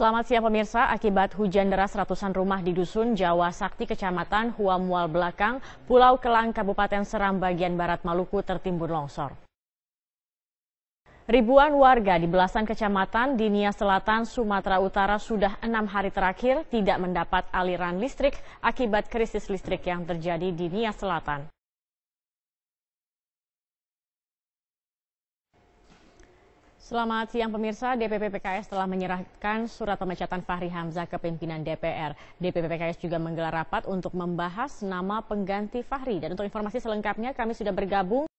Selamat siang pemirsa, akibat hujan deras ratusan rumah di Dusun Jawa Sakti Kecamatan Huamual Belakang, Pulau Kelang, Kabupaten Seram bagian barat Maluku tertimbun longsor. Ribuan warga di belasan kecamatan di Nia Selatan, Sumatera Utara sudah enam hari terakhir tidak mendapat aliran listrik akibat krisis listrik yang terjadi di Nia Selatan. Selamat siang pemirsa, DPP PKS telah menyerahkan surat pemecatan Fahri Hamzah ke pimpinan DPR. DPP PKS juga menggelar rapat untuk membahas nama pengganti Fahri. Dan untuk informasi selengkapnya kami sudah bergabung